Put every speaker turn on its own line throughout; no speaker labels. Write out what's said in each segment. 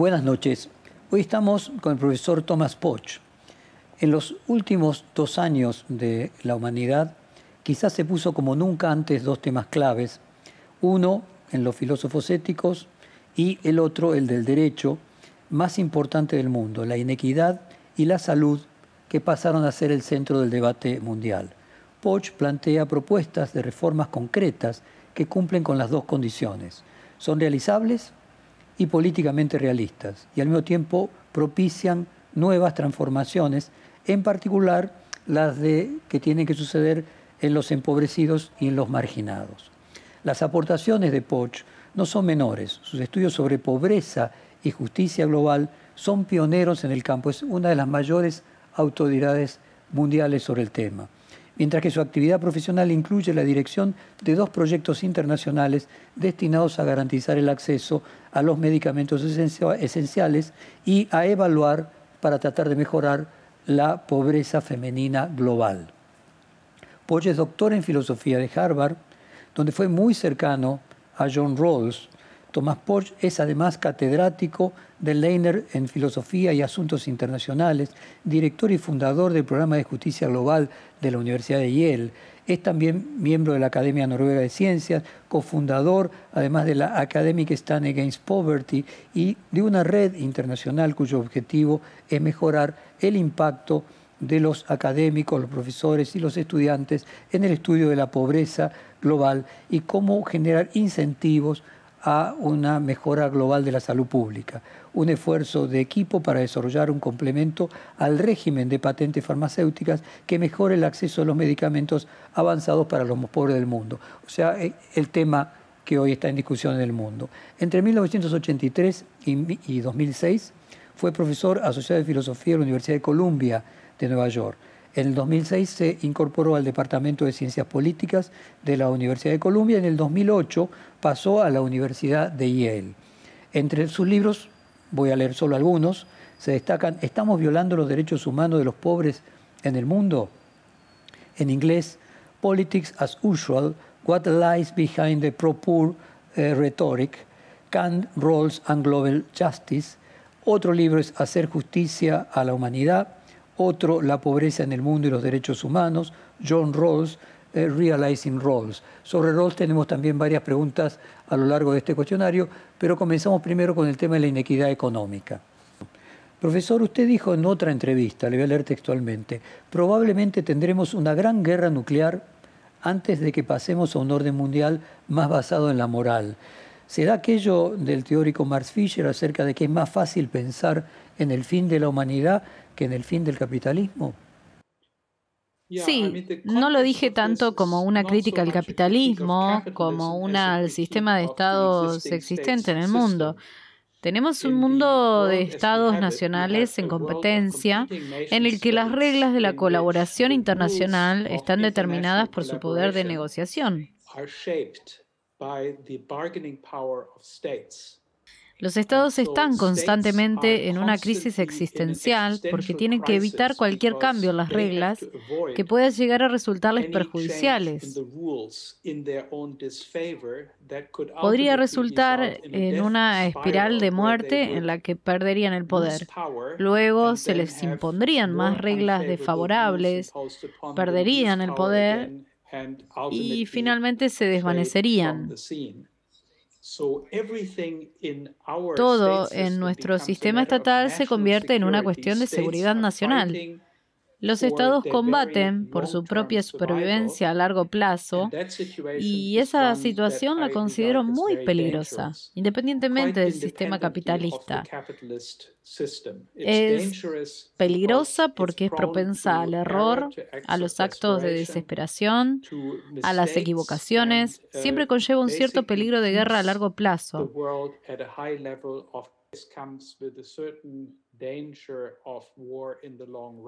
Buenas noches. Hoy estamos con el profesor Thomas Poch. En los últimos dos años de la humanidad, quizás se puso como nunca antes dos temas claves. Uno en los filósofos éticos y el otro, el del derecho, más importante del mundo, la inequidad y la salud, que pasaron a ser el centro del debate mundial. Poch plantea propuestas de reformas concretas que cumplen con las dos condiciones. Son realizables y políticamente realistas, y al mismo tiempo propician nuevas transformaciones, en particular las de, que tienen que suceder en los empobrecidos y en los marginados. Las aportaciones de Poch no son menores. Sus estudios sobre pobreza y justicia global son pioneros en el campo. Es una de las mayores autoridades mundiales sobre el tema mientras que su actividad profesional incluye la dirección de dos proyectos internacionales destinados a garantizar el acceso a los medicamentos esenciales y a evaluar para tratar de mejorar la pobreza femenina global. Poch es doctor en filosofía de Harvard, donde fue muy cercano a John Rawls. Tomás Poch es además catedrático de Leiner en Filosofía y Asuntos Internacionales, director y fundador del programa de Justicia Global de la Universidad de Yale. Es también miembro de la Academia Noruega de Ciencias, cofundador además de la Academic Stand Against Poverty y de una red internacional cuyo objetivo es mejorar el impacto de los académicos, los profesores y los estudiantes en el estudio de la pobreza global y cómo generar incentivos a una mejora global de la salud pública, un esfuerzo de equipo para desarrollar un complemento al régimen de patentes farmacéuticas que mejore el acceso a los medicamentos avanzados para los más pobres del mundo. O sea, eh, el tema que hoy está en discusión en el mundo. Entre 1983 y 2006 fue profesor asociado de filosofía en la Universidad de Columbia de Nueva York. En el 2006 se incorporó al Departamento de Ciencias Políticas de la Universidad de Columbia. En el 2008 pasó a la Universidad de Yale. Entre sus libros, voy a leer solo algunos, se destacan ¿Estamos violando los derechos humanos de los pobres en el mundo? En inglés, Politics as Usual, What Lies Behind the Pro-Poor eh, Rhetoric, Kant, Rawls and Global Justice. Otro libro es Hacer Justicia a la Humanidad otro La pobreza en el mundo y los derechos humanos, John Rawls, eh, Realizing Rawls. Sobre Rawls tenemos también varias preguntas a lo largo de este cuestionario, pero comenzamos primero con el tema de la inequidad económica. Profesor, usted dijo en otra entrevista, le voy a leer textualmente, probablemente tendremos una gran guerra nuclear antes de que pasemos a un orden mundial más basado en la moral. ¿Será aquello del teórico Marx Fischer acerca de que es más fácil pensar en el fin de la humanidad que en el fin del capitalismo.
Sí, no lo dije tanto como una crítica al capitalismo, como una al sistema de estados este, este, existente en el mundo. Tenemos un mundo de estados nacionales en competencia en el que las reglas de la colaboración internacional están determinadas por su poder de negociación. Los estados están constantemente en una crisis existencial porque tienen que evitar cualquier cambio en las reglas que pueda llegar a resultarles perjudiciales.
Podría resultar en una espiral de muerte
en la que perderían el poder. Luego se les impondrían más reglas desfavorables, perderían el poder y finalmente se desvanecerían.
Todo en nuestro sistema estatal se convierte en una cuestión de seguridad nacional.
Los estados combaten por su propia supervivencia a largo plazo y esa situación la considero muy peligrosa, independientemente del sistema capitalista.
Es
peligrosa porque es propensa al error, a los actos de desesperación, a las equivocaciones. Uh, siempre conlleva un cierto peligro de guerra a largo plazo.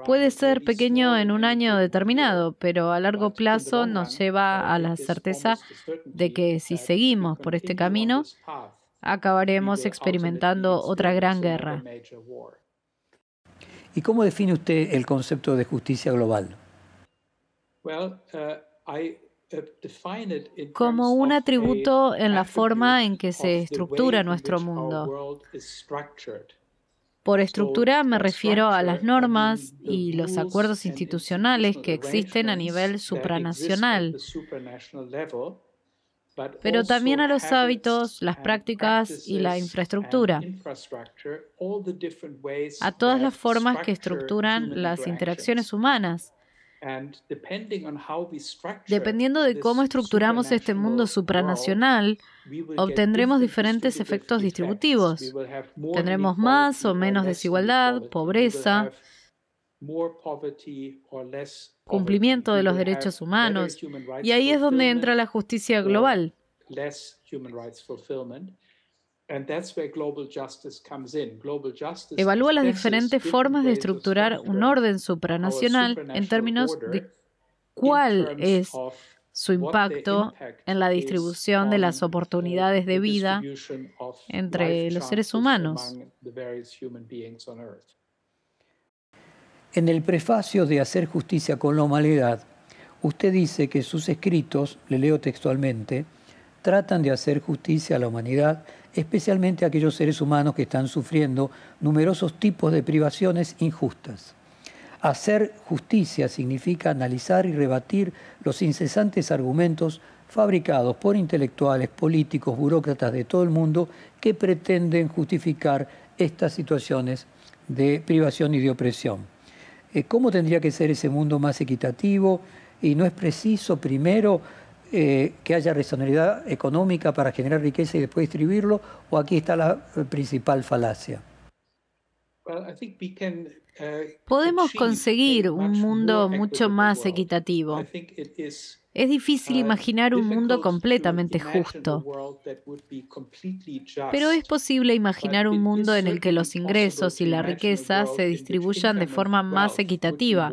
Puede ser pequeño
en un año determinado, pero a largo plazo nos lleva a la certeza de que si seguimos por este camino, acabaremos experimentando otra gran guerra.
¿Y cómo define usted el concepto de justicia global?
Uh, uh,
como un atributo en la forma en que se estructura nuestro mundo.
Por estructura me refiero a las normas y los acuerdos institucionales que existen a nivel supranacional,
pero también a los hábitos, las prácticas y la infraestructura, a todas las formas que estructuran las interacciones humanas.
Dependiendo de cómo estructuramos este mundo supranacional, obtendremos diferentes efectos distributivos. Tendremos más o menos desigualdad, pobreza,
cumplimiento de los derechos humanos. Y ahí es donde entra la justicia global. Evalúa las diferentes formas de
estructurar un orden supranacional en términos de cuál es su impacto en la distribución de las oportunidades de vida
entre los seres humanos.
En el prefacio de Hacer justicia con la humanidad, usted dice que sus escritos, le leo textualmente, tratan de hacer justicia a la humanidad, especialmente a aquellos seres humanos que están sufriendo numerosos tipos de privaciones injustas. Hacer justicia significa analizar y rebatir los incesantes argumentos fabricados por intelectuales, políticos, burócratas de todo el mundo que pretenden justificar estas situaciones de privación y de opresión. Eh, ¿Cómo tendría que ser ese mundo más equitativo? Y no es preciso primero eh, que haya racionalidad económica para generar riqueza y después distribuirlo, o aquí está la eh, principal falacia.
Uh,
Podemos conseguir un mundo mucho más equitativo.
Es difícil uh, imaginar un mundo
completamente justo, pero es posible imaginar un mundo en el que los ingresos y la riqueza se distribuyan de forma más equitativa,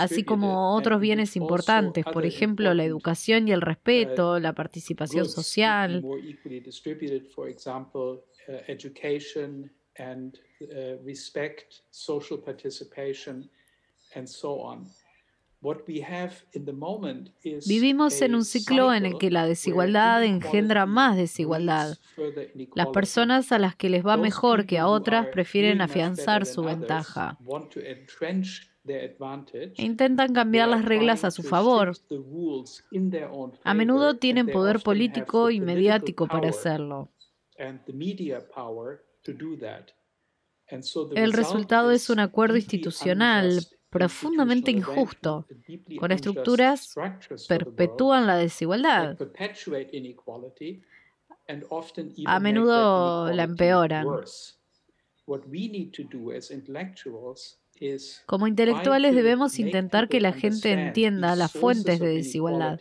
así como otros bienes importantes, por ejemplo, la educación y el respeto, uh, la participación social.
Uh, respect, social participation, and so
Vivimos en un ciclo en el que la desigualdad engendra más desigualdad. Las personas a las que les va mejor que a otras prefieren afianzar su ventaja.
E intentan cambiar las reglas a su favor. A menudo tienen poder político y mediático para hacerlo. El resultado
es un acuerdo institucional profundamente injusto, con estructuras que perpetúan la desigualdad.
A menudo la empeoran. Como intelectuales debemos intentar que la gente entienda las fuentes de
desigualdad,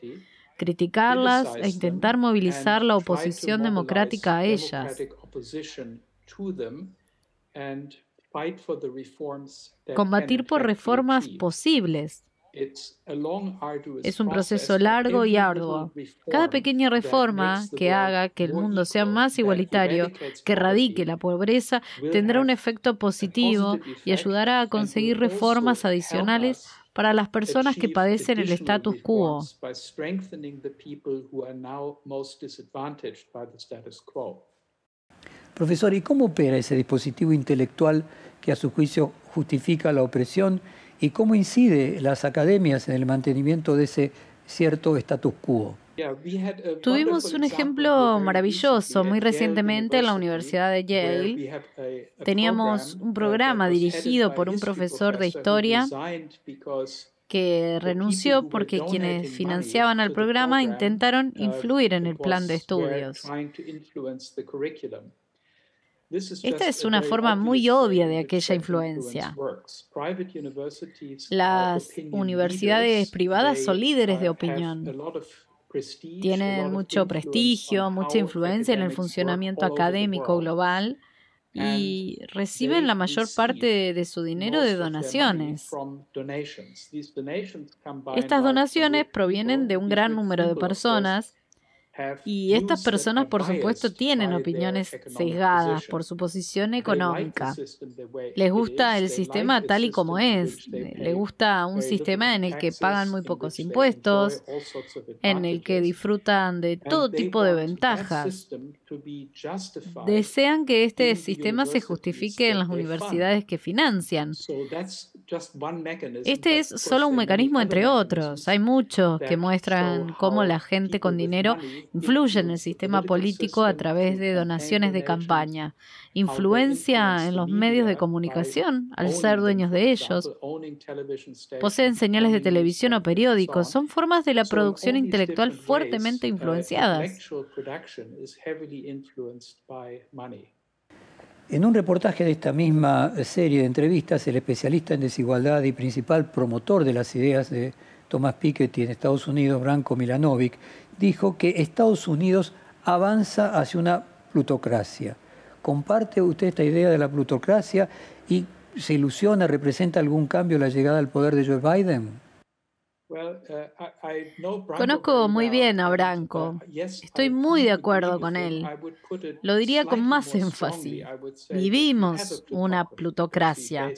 criticarlas e intentar movilizar la oposición democrática a ellas combatir por reformas posibles.
Es un proceso largo y arduo. Cada pequeña reforma que haga que el
mundo sea más igualitario, que erradique la pobreza, tendrá un efecto positivo y ayudará a conseguir reformas adicionales para las personas que padecen el status quo.
Profesor, ¿y cómo opera ese dispositivo intelectual que a su juicio justifica la opresión y cómo incide las academias en el mantenimiento de ese cierto status quo?
Tuvimos un ejemplo maravilloso muy recientemente en la Universidad de Yale. Teníamos un programa dirigido por un profesor de historia
que renunció porque quienes financiaban al programa intentaron influir en el plan de estudios. Esta es una forma muy
obvia de aquella influencia.
Las universidades privadas son líderes de opinión. Tienen mucho prestigio,
mucha influencia en el funcionamiento académico global y reciben la mayor parte de su dinero de donaciones. Estas donaciones provienen de un gran número de personas y estas personas, por supuesto, tienen opiniones sesgadas por su posición económica. Les gusta el sistema tal y como es. Les gusta un sistema en el que pagan muy pocos impuestos, en el que disfrutan de todo tipo de ventajas.
Desean que este sistema se
justifique en las universidades que financian.
Este es solo un mecanismo
entre otros. Hay muchos que muestran cómo la gente con dinero influye en el sistema político a través de donaciones de campaña, influencia en los medios de comunicación al ser dueños de ellos,
poseen señales de televisión o periódicos, son formas de la producción intelectual uh, fuertemente influenciadas.
En un reportaje de esta misma serie de entrevistas, el especialista en desigualdad y principal promotor de las ideas de Thomas Piketty en Estados Unidos, Branko Milanovic, dijo que Estados Unidos avanza hacia una plutocracia. ¿Comparte usted esta idea de la plutocracia y se ilusiona, representa algún cambio la llegada al poder de Joe Biden?
Uh, Conozco muy bien a
Branco. Uh, Estoy muy de acuerdo con él. Lo diría con más énfasis. Vivimos una plutocracia.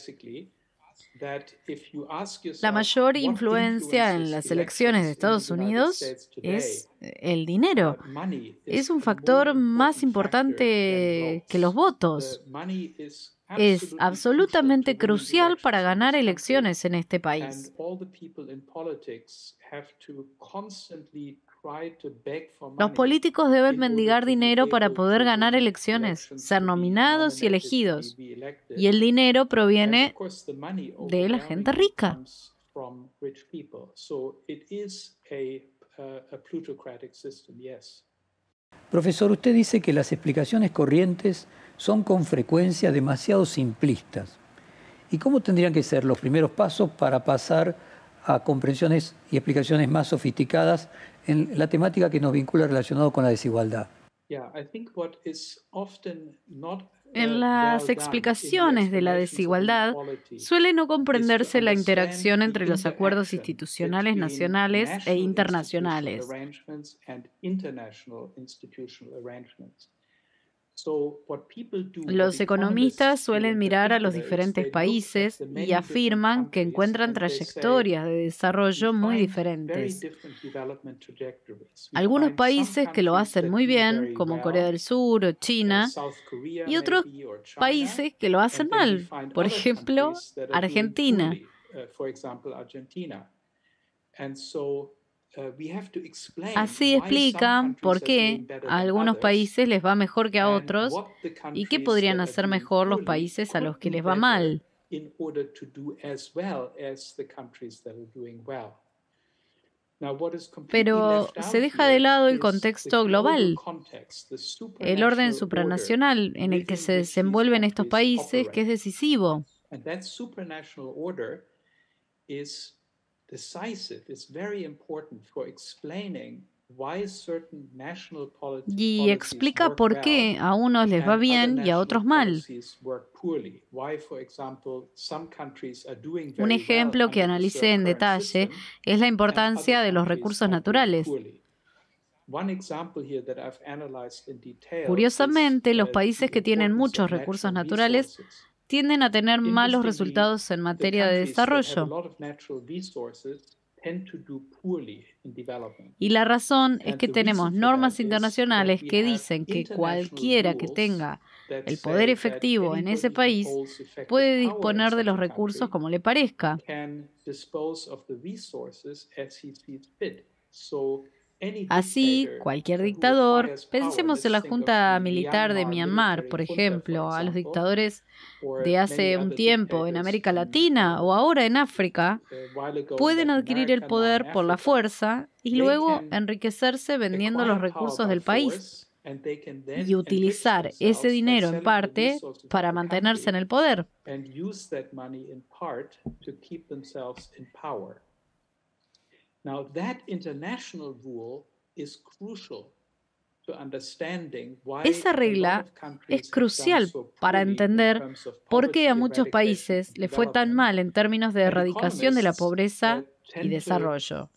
La mayor influencia
en las elecciones de Estados Unidos es el dinero. Es un factor más importante que los votos es absolutamente crucial para ganar elecciones en este país. Los políticos deben mendigar dinero para poder ganar elecciones, ser nominados y elegidos. Y el dinero proviene
de la gente rica.
Uh, a plutocratic system, yes.
Profesor, usted dice que las explicaciones corrientes son con frecuencia demasiado simplistas. ¿Y cómo tendrían que ser los primeros pasos para pasar a comprensiones y explicaciones más sofisticadas en la temática que nos vincula relacionado con la desigualdad?
En las explicaciones de la desigualdad
suele no comprenderse la interacción entre los acuerdos institucionales nacionales e internacionales.
Los economistas suelen mirar a los diferentes países
y afirman que encuentran trayectorias de desarrollo muy diferentes. Algunos países que lo hacen muy bien, como Corea del Sur o China, y otros países que lo hacen mal, por ejemplo, Argentina.
Uh, Uh, Así explica por qué a algunos
países les va mejor que a otros y qué podrían hacer mejor los países a los que les va mal. Pero se deja de lado el contexto global, el orden supranacional en el que se desenvuelven estos países, que es decisivo
y explica por qué a
unos les va bien y a otros mal.
Un ejemplo que analicé en
detalle es la importancia de los recursos naturales.
Curiosamente, los países que tienen muchos recursos naturales
tienden a tener malos resultados en materia de desarrollo. Y la razón es que tenemos normas internacionales que dicen que cualquiera que tenga el poder efectivo en ese país puede disponer de los recursos como le parezca.
Así, cualquier dictador, pensemos en la Junta Militar
de Myanmar, por ejemplo, a los dictadores de hace un tiempo en América Latina o ahora en África, pueden adquirir el poder por la fuerza y luego enriquecerse vendiendo los recursos del país y utilizar ese dinero en parte para mantenerse en el poder.
Esa regla es crucial para entender por qué a muchos países le fue tan
mal en términos de erradicación de la pobreza y desarrollo.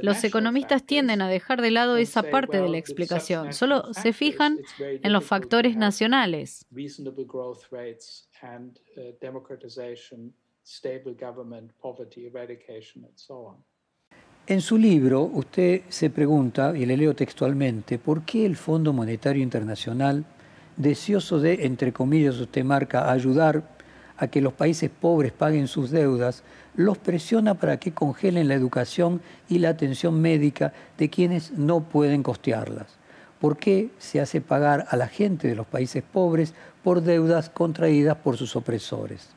Los economistas tienden
a dejar de lado esa parte de la explicación, solo se fijan en los factores nacionales.
Uh,
en su libro, usted se pregunta, y le leo textualmente, ¿por qué el Fondo Monetario Internacional, deseoso de, entre comillas, usted marca, ayudar a que los países pobres paguen sus deudas, los presiona para que congelen la educación y la atención médica de quienes no pueden costearlas. ¿Por qué se hace pagar a la gente de los países pobres por deudas contraídas por sus opresores?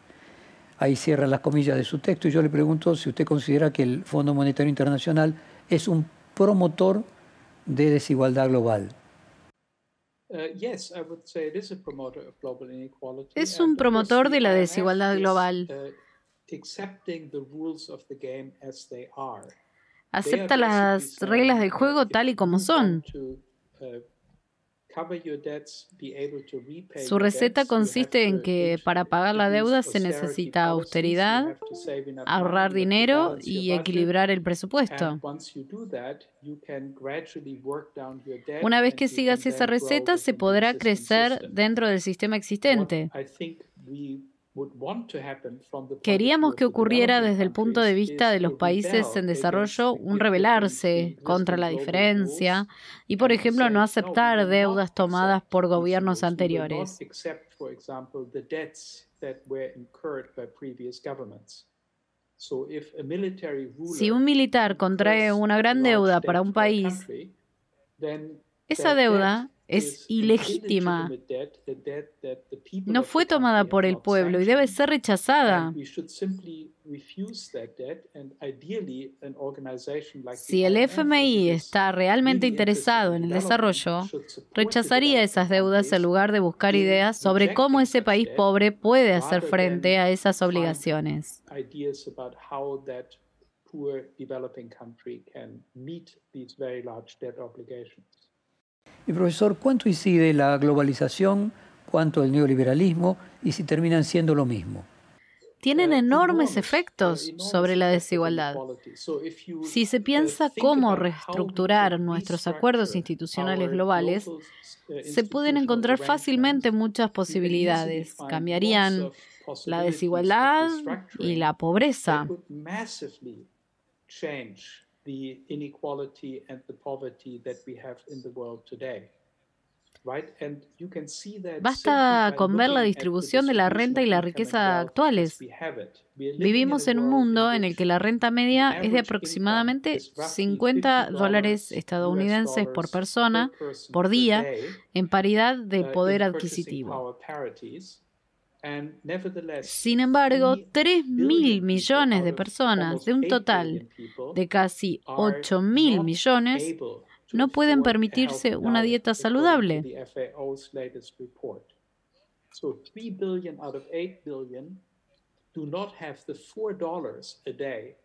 Ahí cierra las comillas de su texto y yo le pregunto si usted considera que el Fondo Monetario Internacional es un promotor de desigualdad global.
Es un promotor de la desigualdad global.
Acepta las reglas del juego tal y como son.
Uh, su receta consiste en que para pagar la deuda se necesita austeridad, ahorrar dinero y equilibrar el presupuesto. Una vez que sigas esa receta, se podrá crecer
dentro del sistema existente.
Queríamos que ocurriera desde
el punto de vista de los países en desarrollo un rebelarse contra la diferencia y, por ejemplo, no aceptar deudas tomadas por gobiernos anteriores.
Si un militar contrae una
gran deuda para un país,
esa deuda es ilegítima.
No fue tomada por el pueblo y debe ser rechazada.
Si el FMI está realmente interesado en el desarrollo,
rechazaría esas deudas en lugar de buscar ideas sobre cómo ese país pobre puede hacer frente a esas obligaciones.
Y profesor, ¿cuánto incide la globalización, cuánto el neoliberalismo y si terminan siendo lo mismo?
tienen enormes efectos sobre la desigualdad. Si se piensa cómo reestructurar nuestros acuerdos institucionales globales, se pueden encontrar fácilmente muchas posibilidades. Cambiarían la desigualdad y la pobreza.
Basta con ver la distribución de la renta y la riqueza actuales. Vivimos en
un mundo en el que la renta media es de aproximadamente 50 dólares estadounidenses por persona por día en paridad de uh, poder adquisitivo.
Sin embargo,
3.000 millones de personas de un total de casi 8.000 millones no pueden permitirse una dieta saludable.
3 billion out of 8 billion do not have the $4 a day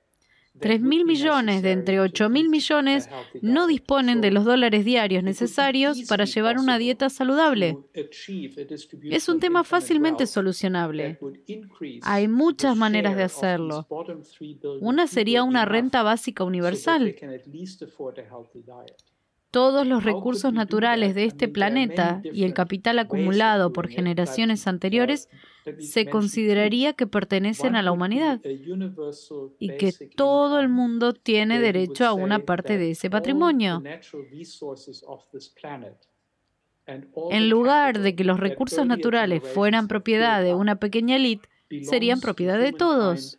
mil millones de entre mil millones no disponen de los dólares diarios necesarios para llevar una dieta saludable.
Es un tema fácilmente
solucionable. Hay muchas maneras de hacerlo.
Una sería una renta básica universal
todos los recursos naturales de este planeta y el capital acumulado por generaciones anteriores, se consideraría que pertenecen a la humanidad
y que todo el mundo tiene derecho a una parte de ese patrimonio. En lugar de que los recursos naturales fueran
propiedad de una pequeña elite, serían propiedad de todos.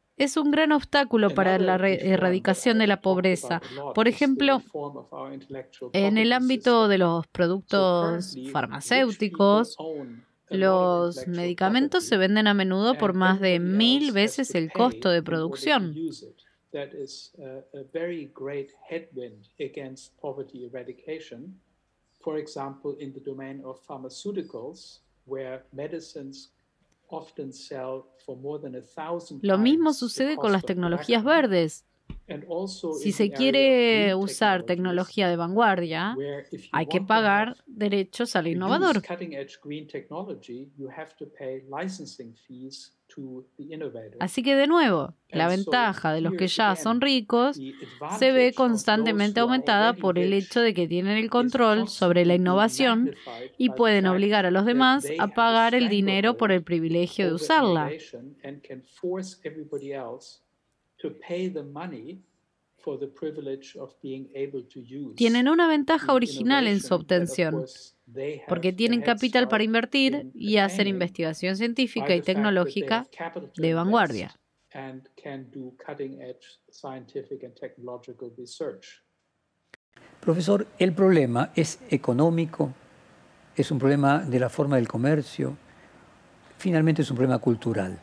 es un gran obstáculo para la erradicación de la pobreza. Por ejemplo, en el ámbito de los productos farmacéuticos, los medicamentos se venden a menudo por más de mil veces el costo de producción.
Por ejemplo, en el domain of pharmaceuticals, where medicines lo mismo sucede con las tecnologías
verdes. Si se quiere usar tecnología de vanguardia, hay que pagar derechos al innovador. Así que de nuevo, la ventaja de los que ya son ricos se ve constantemente aumentada por el hecho de que tienen el control sobre la innovación y pueden obligar a los demás a pagar el dinero por el privilegio de usarla.
Tienen una ventaja original
en su obtención, porque tienen capital para invertir y hacer investigación científica y tecnológica
de
vanguardia. Profesor, el problema es económico, es un problema de la forma del comercio, finalmente es un problema cultural.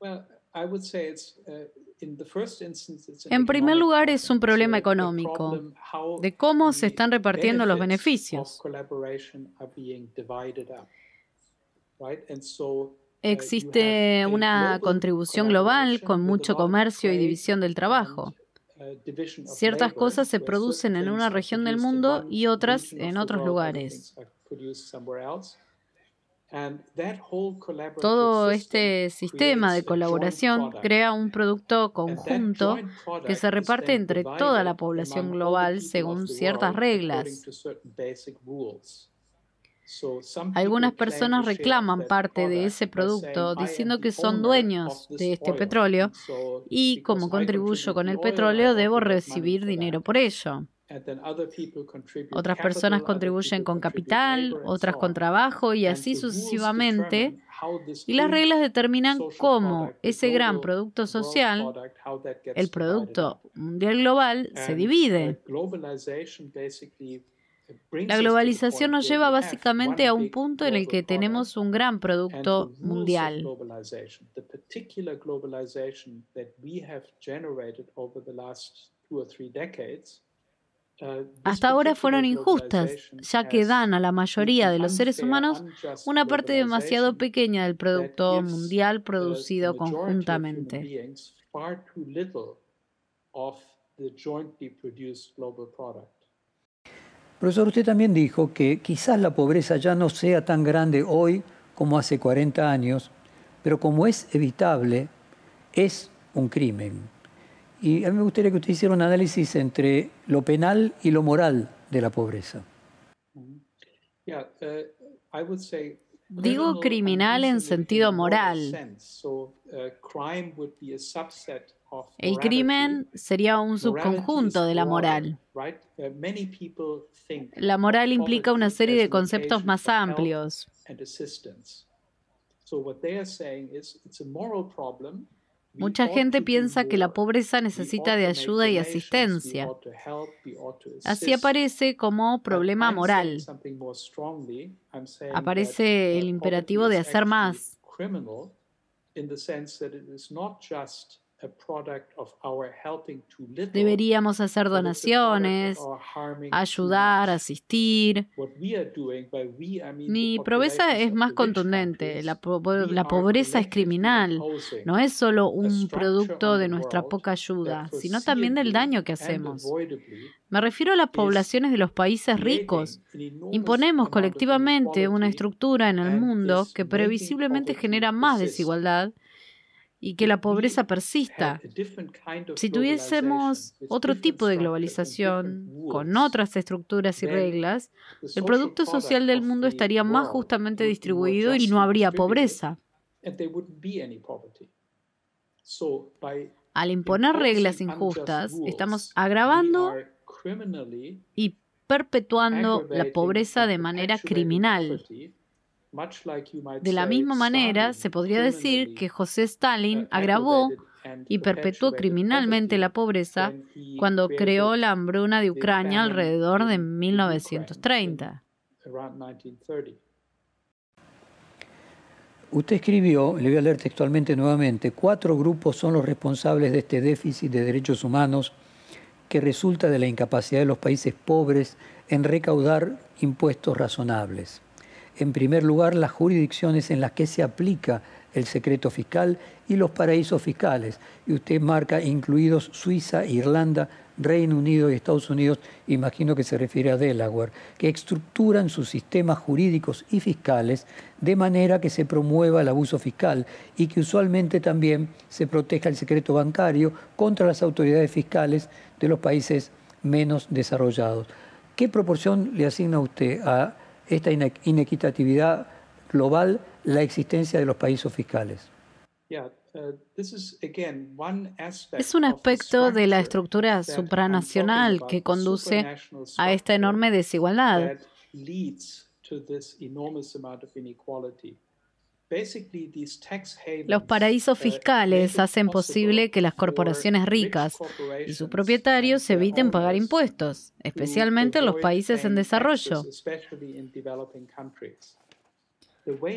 Well, I would say uh, en primer lugar, es un problema económico,
de cómo se están repartiendo los beneficios.
Uh,
Existe una contribución global con mucho comercio y división del trabajo. Uh, Ciertas cosas se producen en una región del mundo y otras en otros lugares.
Todo este sistema de colaboración crea un
producto conjunto que se reparte entre toda la población global según ciertas reglas.
Algunas personas reclaman parte de ese producto diciendo que
son dueños de este petróleo y como contribuyo con el petróleo debo recibir dinero por ello.
Otras personas
contribuyen con capital, otras con trabajo y así sucesivamente. Y las reglas determinan cómo ese gran producto social, el producto mundial global, se divide.
La globalización nos lleva básicamente a un
punto en el que tenemos un gran producto mundial. Hasta ahora fueron injustas, ya que dan a la mayoría de los seres humanos una parte demasiado pequeña del Producto Mundial
producido
conjuntamente. Profesor, usted también dijo que quizás la pobreza ya no sea tan grande hoy como hace 40 años, pero como es evitable, es un crimen. Y a mí me gustaría que usted hiciera un análisis entre lo penal y lo moral de la pobreza.
Uh,
Digo criminal en sentido moral.
Uh, El crimen sería un subconjunto de la moral. Uh, la moral implica una serie de conceptos más amplios.
Mucha gente piensa que la pobreza necesita de ayuda y asistencia.
Así aparece como problema moral. Aparece el imperativo de hacer más. Deberíamos hacer donaciones, ayudar, asistir. Mi pobreza es más
contundente. la, pobreza es criminal. No es solo un producto de nuestra poca ayuda, sino también del daño que hacemos. Me refiero a las poblaciones de los países ricos. Imponemos colectivamente una estructura en el mundo que previsiblemente genera más desigualdad y que la pobreza persista. Si tuviésemos otro tipo de globalización, con otras estructuras y reglas, el producto social del mundo estaría más justamente distribuido y no habría pobreza. Al imponer reglas injustas, estamos agravando y perpetuando la pobreza de manera criminal.
De la misma manera, se podría decir
que José Stalin uh, agravó y perpetuó criminalmente la pobreza cuando creó la hambruna de Ucrania alrededor de 1930.
Usted escribió, le voy a leer textualmente nuevamente, cuatro grupos son los responsables de este déficit de derechos humanos que resulta de la incapacidad de los países pobres en recaudar impuestos razonables en primer lugar, las jurisdicciones en las que se aplica el secreto fiscal y los paraísos fiscales. Y usted marca incluidos Suiza, Irlanda, Reino Unido y Estados Unidos, imagino que se refiere a Delaware, que estructuran sus sistemas jurídicos y fiscales de manera que se promueva el abuso fiscal y que usualmente también se proteja el secreto bancario contra las autoridades fiscales de los países menos desarrollados. ¿Qué proporción le asigna usted a esta inequitatividad global la existencia de los países fiscales.
Uh, es un
aspecto de la estructura
supranacional que conduce a esta
enorme desigualdad.
Los paraísos fiscales hacen posible que las corporaciones ricas y sus
propietarios eviten pagar impuestos, especialmente en los países en desarrollo.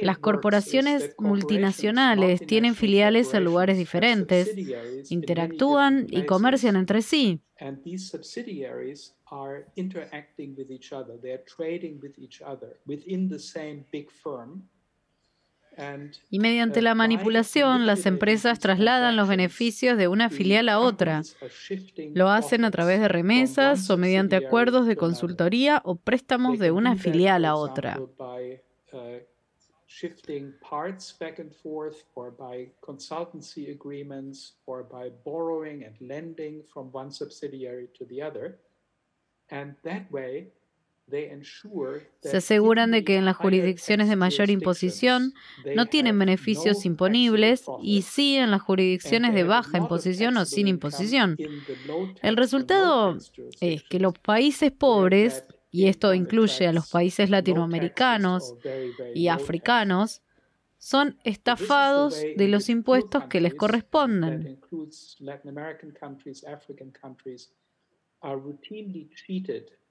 Las corporaciones multinacionales tienen
filiales en lugares diferentes, interactúan y comercian entre sí.
Y mediante la manipulación,
las empresas trasladan los beneficios de una filial a otra. Lo hacen a través de remesas o mediante acuerdos de consultoría o préstamos de una filial a otra.
way, se aseguran de que en las
jurisdicciones de mayor imposición no tienen beneficios imponibles y sí en las jurisdicciones de baja imposición o sin imposición. El resultado es que los países pobres, y esto incluye a los países latinoamericanos y africanos, son estafados de los impuestos que les corresponden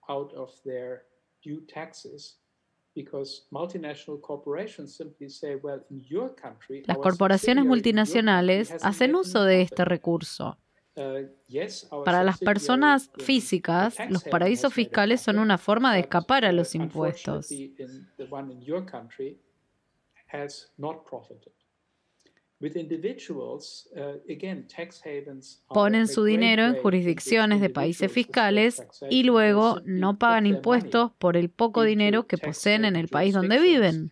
out of Las corporaciones multinacionales hacen
uso de este recurso.
Uh, Para las personas físicas, los paraísos fiscales son
una forma de escapar a los uh, impuestos.
Uh, Ponen su
dinero en jurisdicciones de países fiscales y luego no pagan impuestos por el poco dinero que poseen en el país donde viven.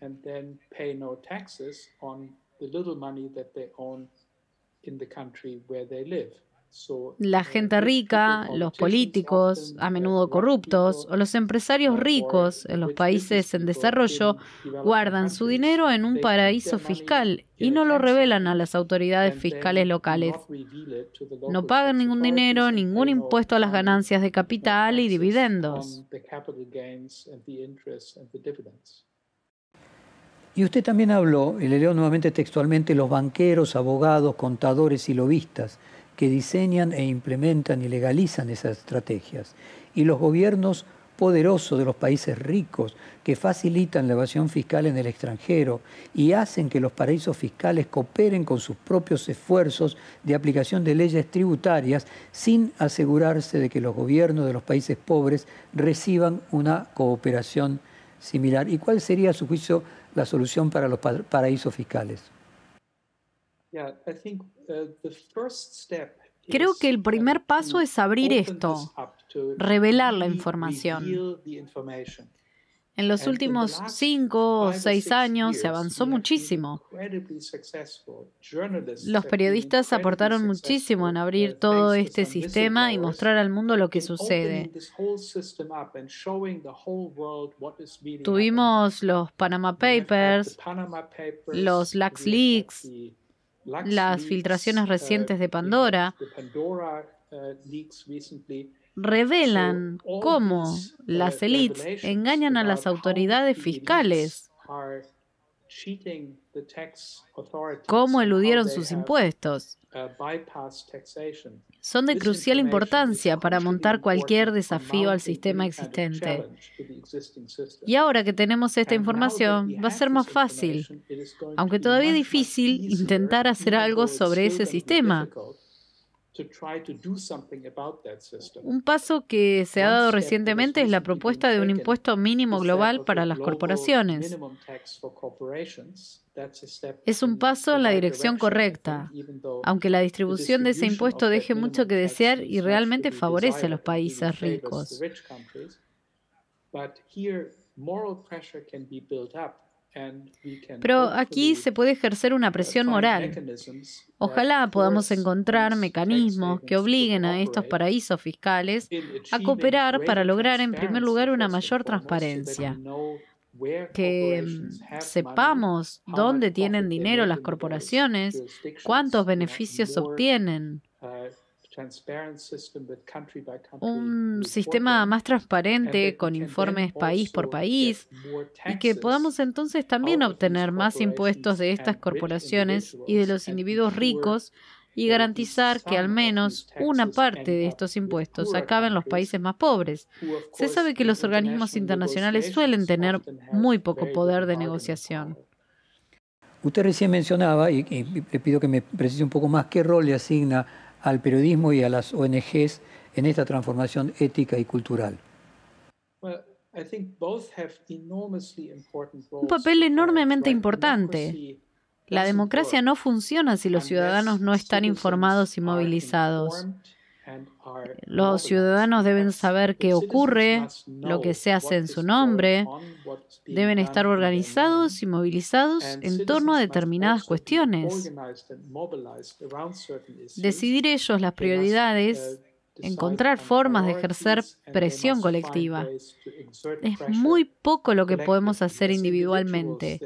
La eh, gente rica,
los políticos, a menudo corruptos, o los empresarios ricos en los países en desarrollo guardan su dinero en un paraíso fiscal y no lo revelan a las autoridades fiscales locales. No pagan ningún dinero, ningún impuesto a las
ganancias de capital y dividendos. Y usted también habló, y le leo nuevamente textualmente, los banqueros, abogados, contadores y lobistas que diseñan e implementan y legalizan esas estrategias, y los gobiernos poderosos de los países ricos que facilitan la evasión fiscal en el extranjero y hacen que los paraísos fiscales cooperen con sus propios esfuerzos de aplicación de leyes tributarias sin asegurarse de que los gobiernos de los países pobres reciban una cooperación similar. ¿Y cuál sería, a su juicio, la solución para los paraísos fiscales?
Yeah,
Creo que el primer paso es abrir esto,
revelar la información. En los últimos cinco o seis años se avanzó muchísimo. Los periodistas aportaron
muchísimo en abrir todo este sistema y mostrar al mundo lo que sucede.
Tuvimos
los Panama Papers, los Lax Leaks, las filtraciones uh, recientes de Pandora
uh,
revelan cómo las uh, elites engañan a las autoridades fiscales
cómo eludieron sus impuestos. Uh,
Son de crucial importancia para montar cualquier desafío al sistema existente. Y ahora que tenemos esta información, va a ser más fácil, aunque todavía difícil, intentar hacer algo sobre ese sistema un paso que se ha dado recientemente es la propuesta de un impuesto mínimo global para las corporaciones. Es un paso en la dirección correcta, aunque la distribución de ese impuesto deje mucho que desear y realmente favorece a los países ricos.
Pero aquí se puede ejercer una presión moral.
Ojalá podamos encontrar mecanismos que obliguen a estos paraísos fiscales a cooperar para lograr en primer lugar una mayor transparencia, que mm, sepamos dónde tienen dinero las corporaciones, cuántos beneficios obtienen
uh, un sistema más transparente con informes país por país y
que podamos entonces también obtener más impuestos de estas corporaciones y de los individuos ricos y garantizar que al menos una parte de estos impuestos acabe en los países más pobres. Se sabe que los organismos internacionales suelen tener muy poco poder de negociación.
Usted recién mencionaba, y, le pido que me precise un poco más, qué rol le asigna al periodismo y a las ONGs en esta transformación ética y cultural?
Un papel
enormemente importante. La democracia no funciona si los ciudadanos no están informados y movilizados. Los ciudadanos deben saber qué ocurre, lo que se hace en su nombre, deben estar organizados y movilizados en torno a determinadas cuestiones, decidir ellos las uh, prioridades encontrar formas de ejercer presión colectiva. Es muy poco lo que podemos hacer individualmente,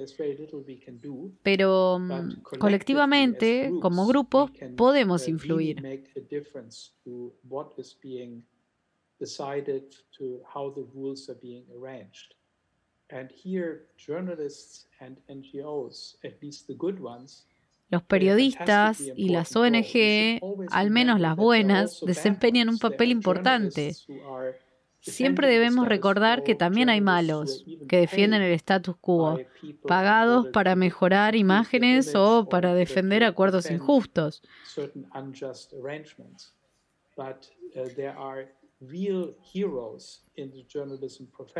pero mm, colectivamente, como grupo, podemos uh, influir. And here, journalists and NGOs, at least the good ones,
los periodistas y las ONG, al menos las buenas, desempeñan un papel importante. Siempre debemos recordar que también hay malos que defienden el status quo, pagados para mejorar imágenes o para defender acuerdos injustos.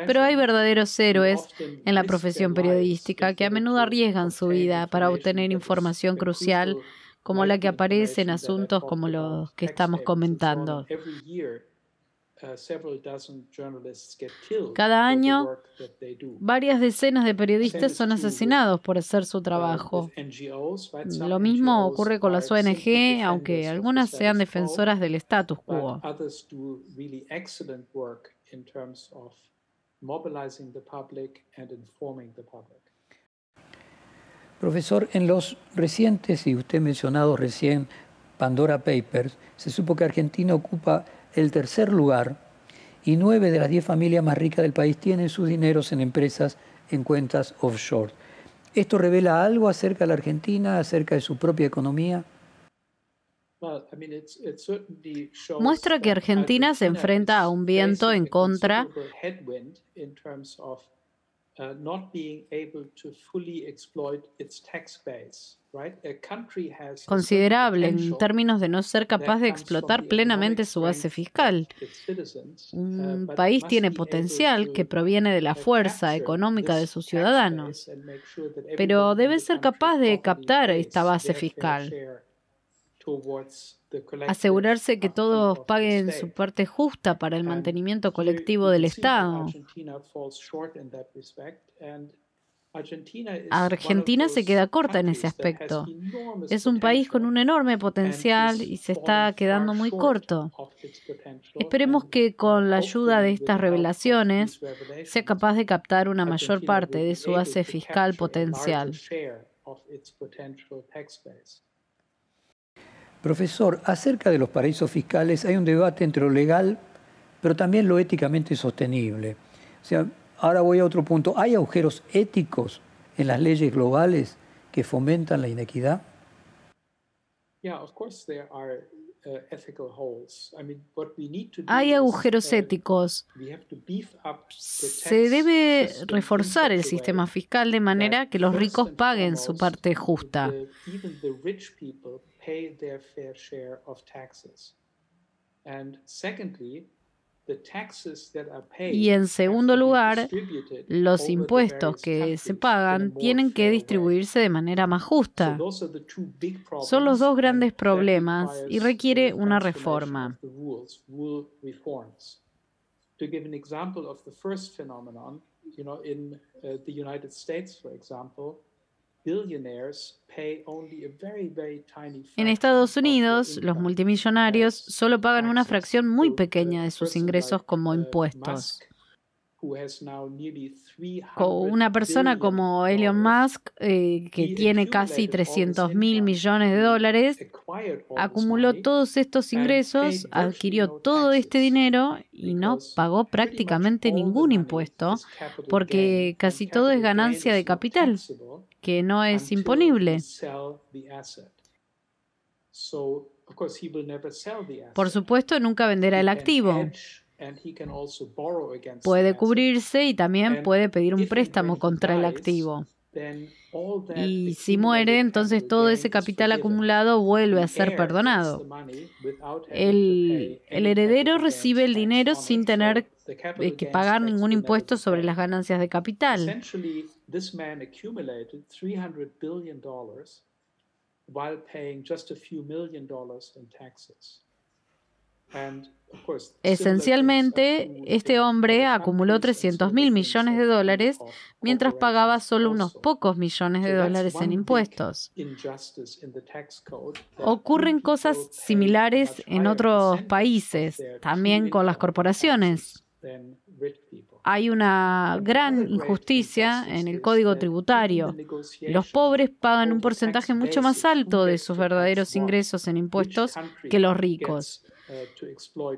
Pero hay verdaderos héroes en la
profesión periodística que a menudo arriesgan su vida para obtener información crucial como la que aparece en asuntos como los que estamos comentando.
Uh, Cada año, varias decenas de periodistas son asesinados
por hacer su trabajo.
Lo mismo ocurre con las
ONG, aunque algunas sean defensoras del status quo.
Profesor, en los recientes, y usted mencionado recién Pandora Papers, se supo que Argentina ocupa el tercer lugar y nueve de las diez familias más ricas del país tienen sus dineros en empresas en cuentas offshore. ¿Esto revela algo acerca de la Argentina, acerca de su propia economía?
Muestra que Argentina se enfrenta a
un viento en contra
considerable en términos de no ser capaz de explotar plenamente
su base fiscal. Uh, Un país tiene potencial que proviene de la uh, fuerza económica de sus ciudadanos, pero debe ser capaz de captar esta base fiscal
asegurarse que todos paguen su
parte justa para el mantenimiento colectivo del Estado.
Argentina se queda corta en ese aspecto. Es un país
con un enorme potencial y se está quedando muy corto. Esperemos que con la ayuda de estas revelaciones sea capaz de captar una mayor parte de
su base fiscal potencial.
Profesor, acerca de los paraísos fiscales hay un debate entre lo legal, pero también lo éticamente sostenible. O sea, ahora voy a otro punto. ¿Hay agujeros éticos en las leyes globales que fomentan la inequidad?
Hay agujeros
éticos.
Se
debe reforzar el sistema fiscal de manera que los ricos paguen su parte justa
pay their fair share of taxes. And secondly, the taxes that are paid y en segundo lugar, los impuestos
que se pagan tienen que distribuirse de manera más justa.
Son los dos grandes problemas y requiere una reforma. Para dar un ejemplo del primer fenómeno, en Estados Unidos, por ejemplo,
en Estados Unidos, los multimillonarios solo pagan una fracción muy pequeña de sus ingresos como impuestos.
Una persona
como Elon Musk, eh, que tiene casi 300 mil millones de dólares, acumuló todos estos ingresos, adquirió todo este dinero y no pagó prácticamente ningún impuesto, porque casi todo es ganancia de capital que no es imponible.
Por supuesto, nunca venderá el activo. Puede
cubrirse y también puede pedir un préstamo contra el activo. Y si muere, entonces todo ese capital acumulado vuelve a ser perdonado. El, heredero recibe el dinero sin tener que pagar ningún impuesto sobre las ganancias de capital.
Esencialmente,
este hombre acumuló 300 mil millones de dólares mientras pagaba solo unos pocos millones de dólares en impuestos. Ocurren cosas similares en otros países, también con las corporaciones. Hay una gran injusticia en el código tributario. Los pobres pagan un porcentaje mucho más alto de sus verdaderos ingresos en impuestos que los ricos.
Uh,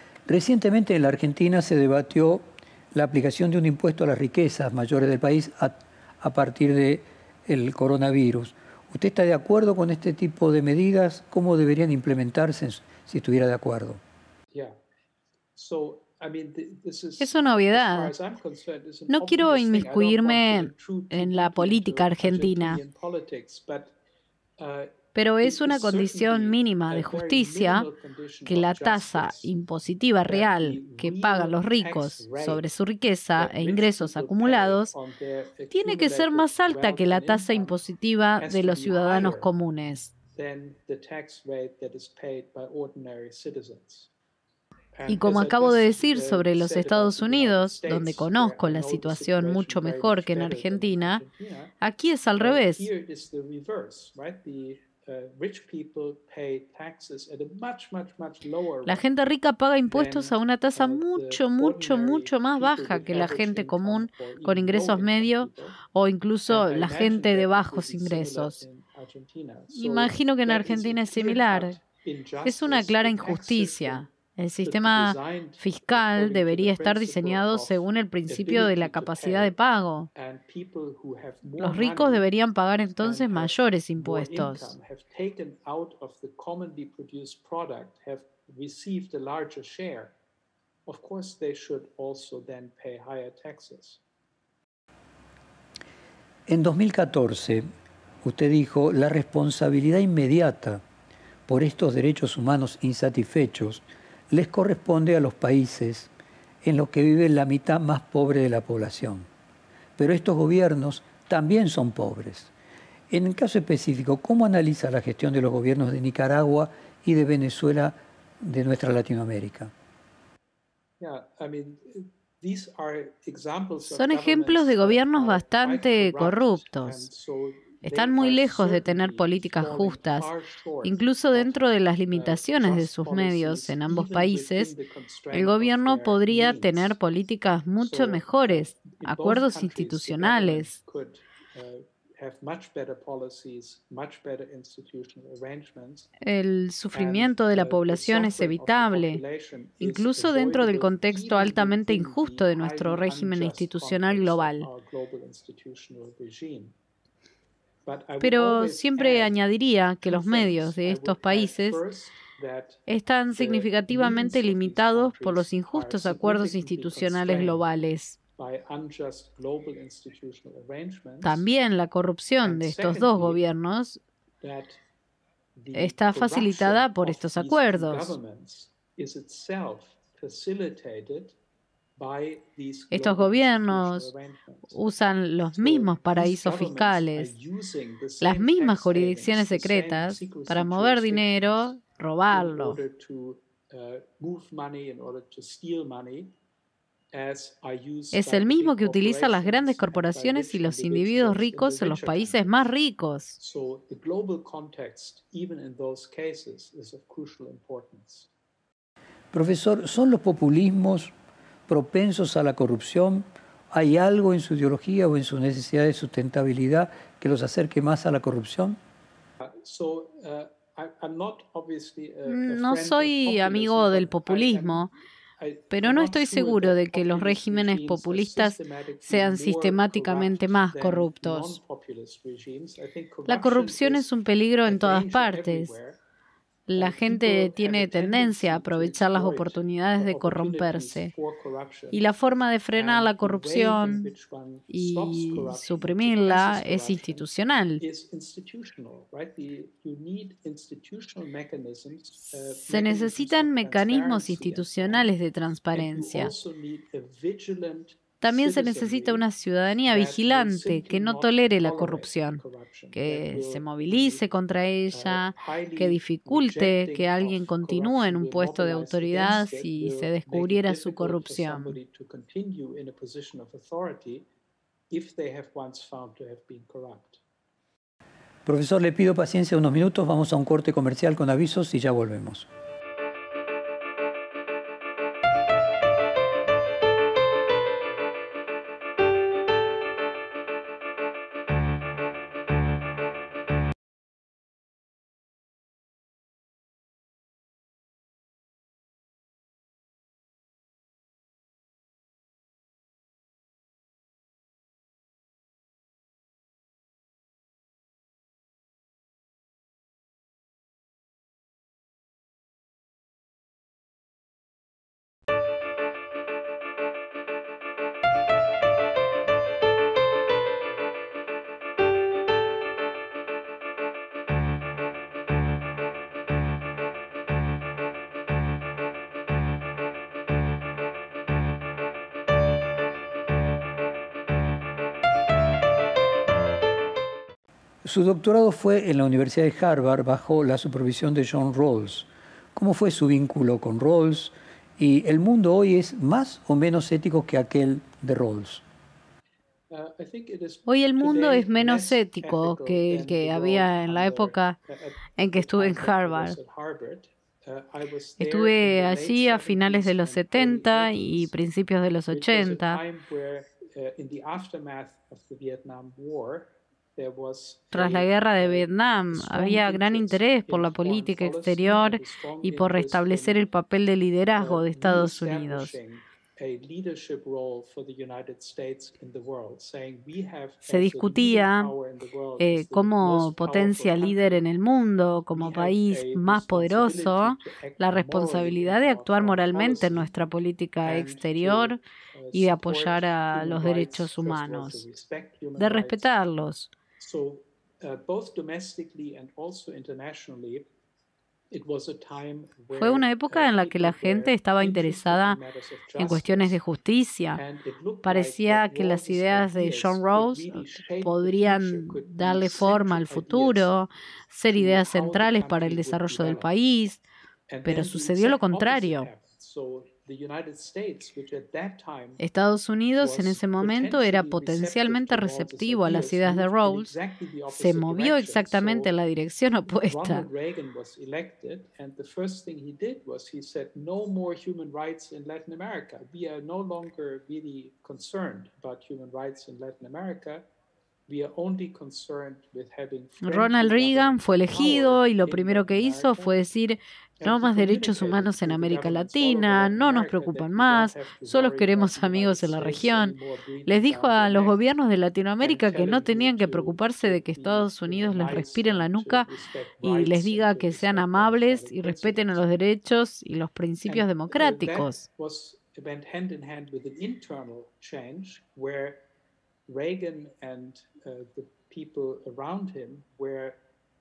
Recientemente en la Argentina se debatió la aplicación de un impuesto a las riquezas mayores del país a, partir del el coronavirus. ¿Usted está de acuerdo con este tipo de medidas? ¿Cómo deberían implementarse si estuviera de acuerdo?
Es una obviedad. No quiero inmiscuirme
en la política argentina,
pero es una condición mínima de justicia que la tasa
impositiva real que pagan los ricos sobre su riqueza e ingresos acumulados tiene que ser más alta que la tasa impositiva de los ciudadanos comunes.
Y como acabo de decir sobre los Estados Unidos, donde conozco la situación mucho mejor que en
Argentina, aquí es al revés.
La gente rica paga impuestos a una tasa
uh, mucho, mucho, mucho más baja que la gente común con ingresos medios o incluso la gente de bajos ingresos. Imagino que en Argentina es similar. Es una clara injusticia. El sistema fiscal debería estar diseñado según el principio de la capacidad de pago.
Los ricos
deberían pagar entonces mayores impuestos.
En 2014, usted dijo, la responsabilidad inmediata por estos derechos humanos insatisfechos les corresponde a los países en los que vive la mitad más pobre de la población. Pero estos gobiernos también son pobres. En el caso específico, ¿cómo analiza la gestión de los gobiernos de Nicaragua y de Venezuela de nuestra Latinoamérica?
Son ejemplos de
gobiernos bastante corruptos. Están muy lejos de tener políticas justas. Incluso dentro de las limitaciones de sus medios en ambos países, el gobierno podría tener políticas mucho mejores, acuerdos institucionales. El sufrimiento de la población es evitable, incluso dentro del contexto altamente injusto de nuestro régimen institucional global.
Pero siempre
añadiría que los medios de estos países están significativamente limitados por los injustos acuerdos institucionales globales.
También la corrupción de estos dos
gobiernos
está facilitada por estos acuerdos estos gobiernos usan los mismos paraísos fiscales, las
mismas jurisdicciones secretas para mover dinero, robarlo.
Uh, es el mismo que utilizan las
grandes corporaciones y los individuos ricos en los países más ricos.
Profesor, ¿son los populismos propensos a la corrupción, ¿hay algo en su ideología o en su necesidad de sustentabilidad que los acerque más a la corrupción?
Uh, mm, no soy amigo del populismo,
pero no estoy seguro de que los regímenes populistas sean sistemáticamente más corruptos. La corrupción es un peligro en todas partes la gente tiene tendencia a aprovechar las oportunidades de corromperse. Y la forma de frenar la corrupción y suprimirla es institucional.
Uh, Se necesitan mecanismos institucionales
de transparencia también se necesita una ciudadanía vigilante que no tolere la corrupción, que se movilice contra ella, uh, que dificulte que alguien continúe en un puesto de autoridad si se descubriera su
corrupción.
Profesor, le pido paciencia unos minutos, vamos a un corte comercial con avisos y ya volvemos. Su doctorado fue en la Universidad de Harvard bajo la supervisión de John Rawls. ¿Cómo fue su vínculo con Rawls? ¿Y el mundo hoy es más o menos ético que aquel de Rawls?
Hoy el mundo es menos ético que el que había en la época en que estuve en Harvard. Estuve allí a
finales de los 70 y principios de los 80 tras la guerra de uh, Vietnam, había gran interés por la política exterior y por restablecer el papel de liderazgo de uh, Estados Unidos.
Se discutía eh, como potencia
líder en el mundo, como país más poderoso, la responsabilidad de actuar moralmente en nuestra política exterior uh, y de apoyar a los derechos humanos, de respetarlos
fue una época uh, en la que la gente estaba interesada en cuestiones de justicia. Parecía que las ideas de John Rawls uh,
podrían darle forma al futuro, ser ideas centrales para el desarrollo del país, pero sucedió lo contrario
the united states, which at that time...
estados unidos en ese momento era potencialmente receptivo a las ideas de Rawls, se movió exactamente en la dirección opuesta.
Reagan the first thing he did was he said, no more human rights in latin america. we are no longer really concerned about human rights in latin america. Ronald Reagan fue
elegido y lo primero que hizo fue decir, no más derechos humanos en América Latina, no nos preocupan más, solo queremos amigos en la región. Les dijo a los gobiernos de Latinoamérica que no tenían que preocuparse de que Estados Unidos les respire en la nuca y les diga que sean amables y respeten a los derechos y los principios uh, democráticos.
reagan and uh, the people around him were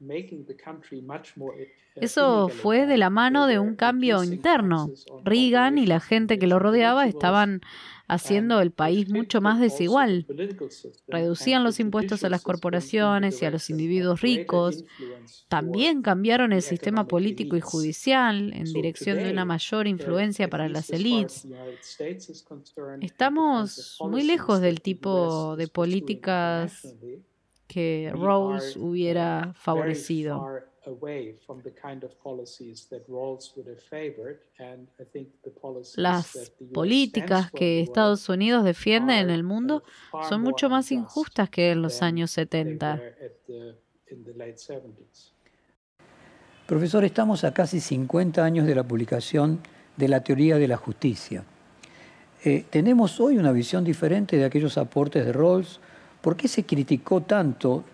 Eh, eh,
Eso fue de la mano de un cambio interno. Reagan y la gente que lo rodeaba estaban haciendo el país mucho más desigual. Reducían los impuestos a las corporaciones y a los individuos ricos. También cambiaron el sistema político y judicial en dirección de una mayor influencia para las élites. Estamos muy lejos del tipo de políticas que Rawls hubiera favorecido.
Las políticas que Estados
Unidos defiende en el mundo son mucho más injustas que en los años 70.
Profesor, estamos a casi 50 años de la publicación de la teoría de la justicia. Eh, ¿Tenemos hoy una visión diferente de aquellos aportes de Rawls ¿Por qué se criticó tanto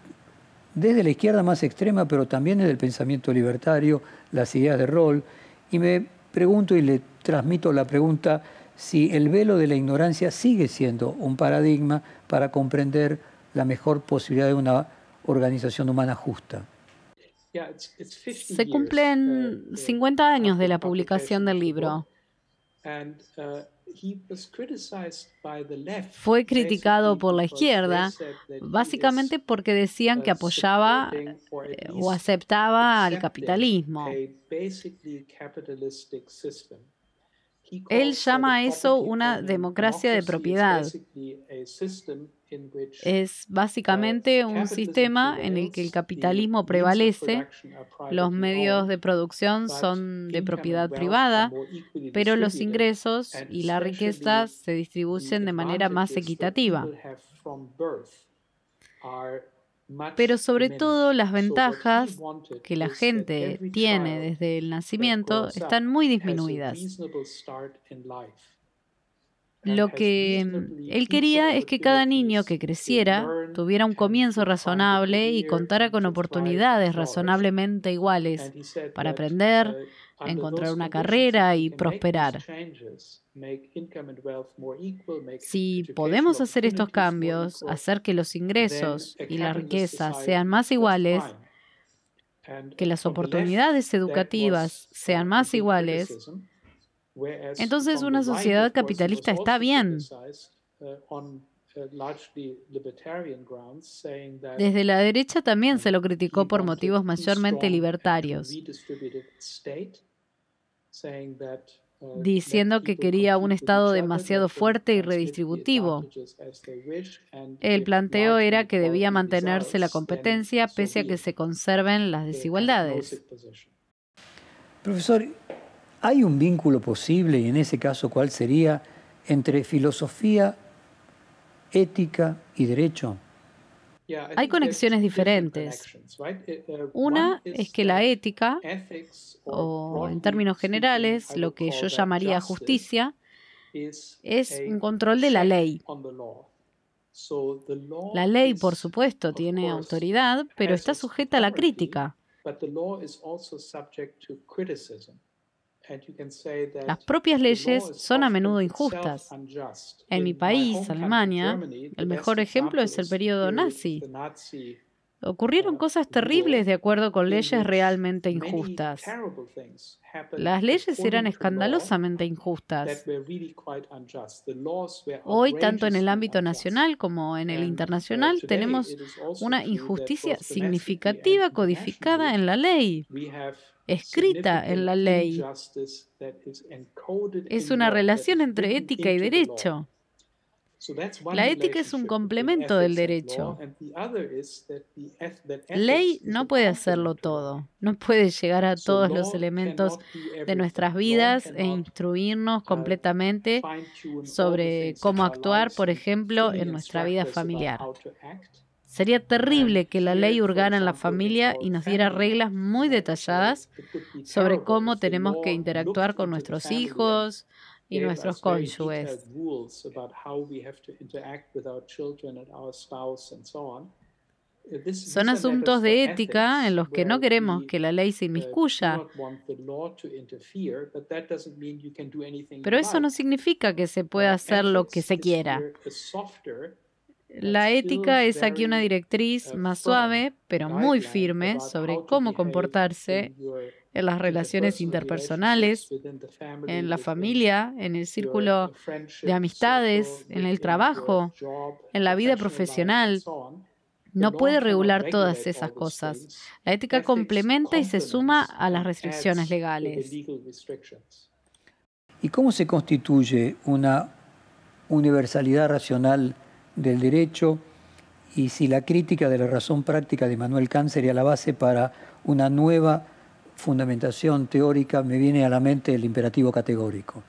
desde la izquierda más extrema, pero también desde el pensamiento libertario, las ideas de rol? Y me pregunto y le transmito la pregunta si el velo de la ignorancia sigue siendo un paradigma para comprender la mejor posibilidad de una organización humana justa.
Se cumplen 50 uh,
años de la publicación del libro.
Uh, fue criticado por la izquierda
básicamente porque decían que uh, apoyaba eh, o aceptaba al capitalismo. Él llama a eso una democracia de propiedad.
Es uh, básicamente un sistema en el que el capitalismo prevalece, los medios
de producción son de propiedad privada, pero los ingresos y la riqueza se distribuyen de manera más equitativa.
Pero sobre todo las ventajas que la gente tiene
desde el nacimiento están muy disminuidas. Lo que mm, él quería es que cada niño que creciera tuviera un comienzo razonable y contara con oportunidades razonablemente iguales para aprender, eh, encontrar una carrera y prosperar. Si podemos hacer estos cambios, hacer que los ingresos y la riqueza sean más iguales, que las oportunidades educativas sean más iguales, entonces una sociedad capitalista está bien.
Desde la derecha
también se lo criticó por motivos mayormente libertarios,
diciendo que quería un Estado demasiado fuerte y redistributivo. El planteo
era que debía mantenerse la competencia pese a que se conserven las desigualdades.
Profesor, ¿Hay un vínculo posible, y en ese caso cuál sería, entre filosofía, ética y derecho?
Hay conexiones diferentes. Uh, Una es que la ética, o en
términos generales, lo que yo llamaría justicia, es un control de la ley.
La ley, por
supuesto, tiene autoridad, pero está sujeta a la crítica.
Las propias leyes son a menudo injustas.
En mi país, Alemania, el mejor ejemplo es el periodo nazi. Ocurrieron cosas terribles de acuerdo con leyes realmente injustas.
Las leyes eran escandalosamente
injustas.
Hoy, tanto en el
ámbito nacional como en el uh, internacional, tenemos una injusticia significativa codificada en la ley,
escrita en la ley. Es una relación entre ética y derecho. La ética es un complemento del derecho. Ley
no puede hacerlo todo, no puede llegar a todos los elementos de nuestras vidas e instruirnos uh, completamente sobre cómo actuar, por ejemplo, en nuestra vida familiar. Sería terrible que la ley urgara en la familia y nos diera reglas muy detalladas sobre cómo tenemos que interactuar con nuestros hijos, y eh, nuestros cónyuges.
Son asuntos de ética en los que no queremos que la ley se eh, inmiscuya. Pero eso no significa
que se pueda hacer lo que se quiera. La ética es aquí una directriz más suave, pero muy firme, sobre cómo comportarse en las relaciones interpersonales, en la familia, en el círculo de amistades, en el trabajo, en la vida profesional. No puede regular todas esas cosas. La ética complementa y se suma a las restricciones legales.
¿Y cómo se constituye una universalidad racional? del derecho y si la crítica de la razón práctica de Manuel Kant sería la base para una nueva fundamentación teórica, me viene a la mente el imperativo categórico.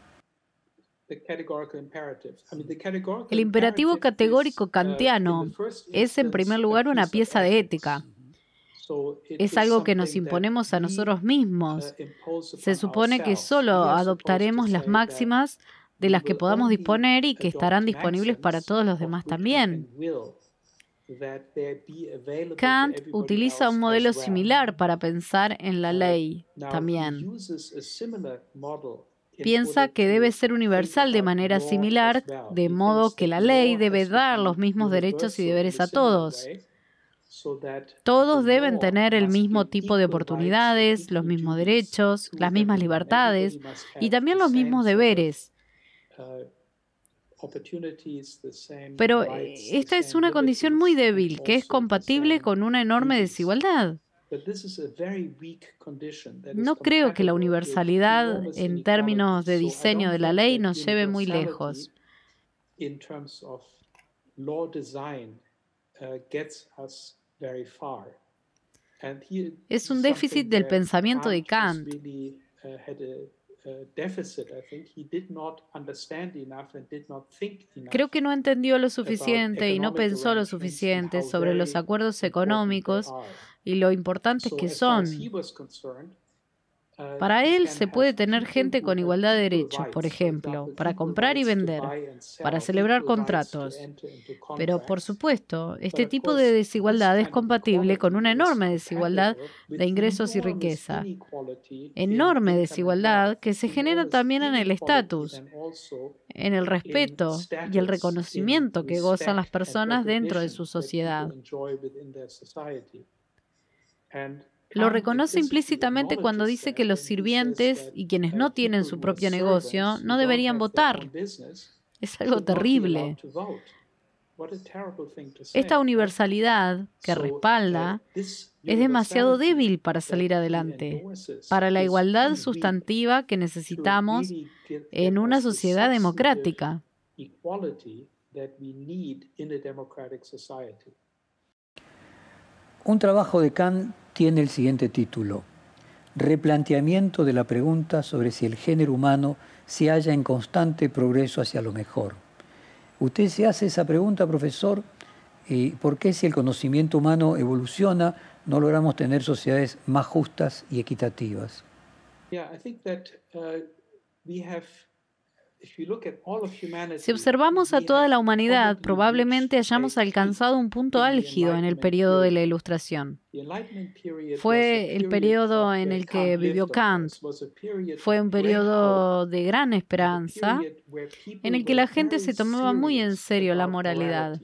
El imperativo categórico uh, kantiano es en primer
lugar una pieza de ética. Es algo que nos imponemos a nosotros mismos. Uh, Se supone que solo adoptaremos las máximas de las que podamos disponer y que estarán disponibles para todos los demás también.
Kant utiliza un modelo similar
para pensar en la ley también. Piensa que debe ser universal de manera similar, de modo que la ley debe dar los mismos derechos y deberes a todos. Todos deben tener el mismo tipo de oportunidades, los mismos derechos, las mismas libertades y también los mismos deberes.
Uh, Pero eh, esta es una condición muy débil que es
compatible con una enorme desigualdad. No creo que la universalidad en términos de diseño de la ley nos lleve muy lejos.
Uh, es un déficit del pensamiento de Kant. Creo que no entendió lo suficiente y no pensó lo suficiente sobre
los acuerdos económicos y lo importantes que son. Uh, para él se puede tener gente con igualdad de derechos, por ejemplo, para comprar y vender, para celebrar contratos. Pero, por supuesto, este tipo de desigualdad es compatible con una enorme desigualdad de ingresos y riqueza. Enorme desigualdad que se genera también en el estatus, en el respeto y el reconocimiento que gozan las personas dentro de su sociedad.
Lo ah, reconoce
implícitamente cuando dice que los eh, sirvientes y quienes no tienen su propio negocio no deberían votar. Es algo terrible. Esta universalidad que respalda eh, es demasiado débil para salir adelante, para la igualdad sustantiva que necesitamos en una sociedad democrática.
Un trabajo de Kant tiene el siguiente título, Replanteamiento de la pregunta sobre si el género humano se halla en constante progreso hacia lo mejor. Usted se hace esa pregunta, profesor, ¿y ¿por qué si el conocimiento humano evoluciona no logramos tener sociedades más justas y equitativas?
Uh, si observamos a
toda la humanidad, probablemente hayamos alcanzado un punto álgido en el periodo de la Ilustración.
Fue el periodo en el que vivió Kant. Fue un periodo
de gran esperanza en el que la gente se tomaba muy en serio la moralidad.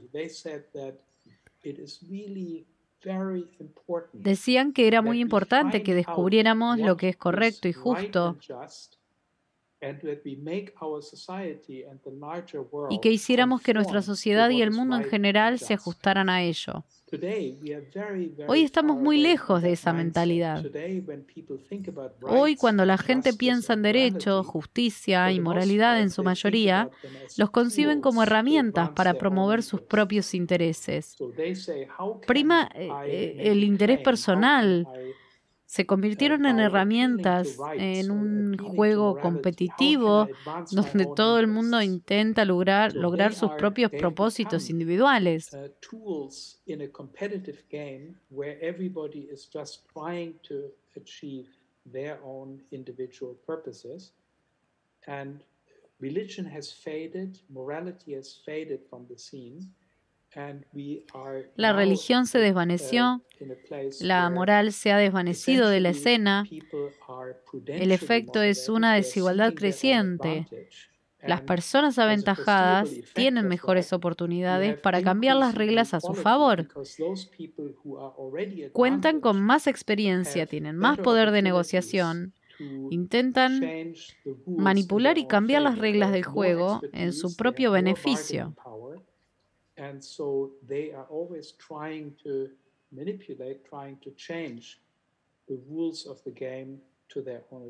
Decían que era muy importante que descubriéramos lo que es correcto y justo y que hiciéramos que nuestra sociedad y el mundo en general
se ajustaran a ello. Hoy estamos muy lejos de esa mentalidad. Hoy cuando la gente piensa en derecho, justicia y moralidad en su mayoría, los conciben como herramientas para promover sus propios intereses. Prima eh, eh, el interés personal, se convirtieron en herramientas en un juego competitivo donde todo el mundo intenta lograr, lograr sus propios propósitos individuales.
Religion has faded, morality has faded from the scene. La religión se uh, desvaneció, la
moral se ha desvanecido de la escena, el efecto es una desigualdad creciente. Las personas aventajadas tienen mejores oportunidades para cambiar las reglas a su favor. Cuentan con más experiencia, tienen más poder de negociación, intentan manipular y cambiar las reglas del juego en su propio beneficio.
And so they are always trying to manipulate, trying to change the rules of the game to their own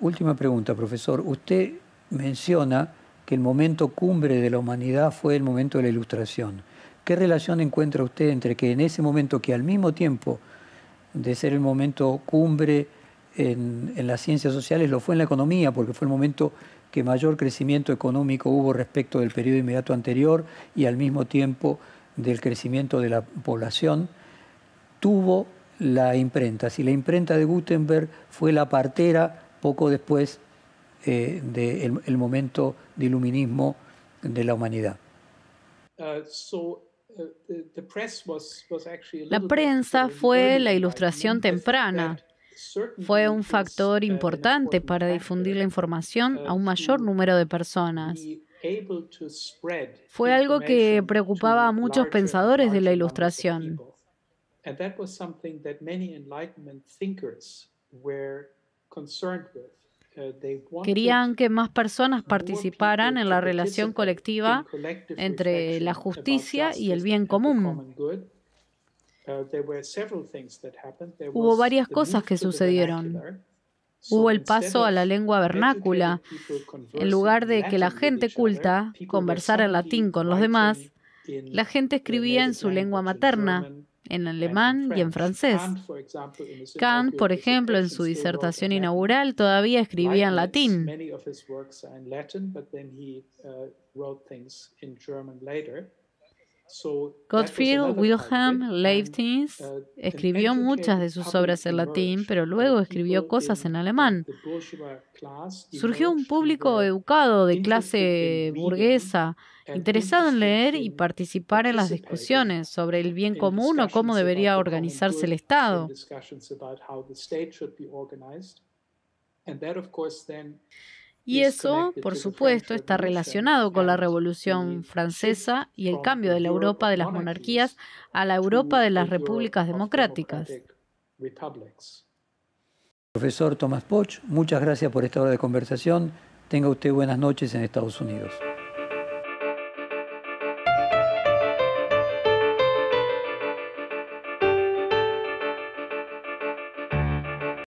Última pregunta, profesor. Usted menciona que el momento cumbre de la humanidad fue el momento de la Ilustración. ¿Qué relación encuentra usted entre que en ese momento, que al mismo tiempo de ser el momento cumbre en, en las ciencias sociales, lo fue en la economía, porque fue el momento que mayor crecimiento económico hubo respecto del periodo inmediato anterior y al mismo tiempo del crecimiento de la población, tuvo la imprenta. Si la imprenta de Gutenberg fue la partera poco después eh, del momento de iluminismo de la humanidad.
Uh, uh, la prensa fue la
ilustración temprana
fue un factor importante para difundir la información a un mayor número de personas.
Fue algo que preocupaba a muchos pensadores de la Ilustración. Querían
que más personas participaran en la relación colectiva entre la justicia y el bien común.
Hubo varias cosas que sucedieron.
Hubo el paso a la lengua vernácula. En lugar de que la gente culta conversara en latín con los demás, la gente escribía en su lengua materna, en alemán y en francés.
Kant, por ejemplo, en su disertación inaugural
todavía escribía en latín. Gottfried Wilhelm Leibniz uh, escribió muchas de sus obras en latín, pero luego escribió cosas en alemán. Surgió un público educado de clase burguesa, interesado en leer y participar en las discusiones sobre el bien común o cómo debería organizarse el Estado. Y eso, por supuesto, está relacionado con la Revolución Francesa y el cambio de la Europa de las monarquías a la Europa de las repúblicas democráticas.
Profesor Tomás Poch, muchas gracias por esta hora de conversación. Tenga usted buenas noches en Estados Unidos.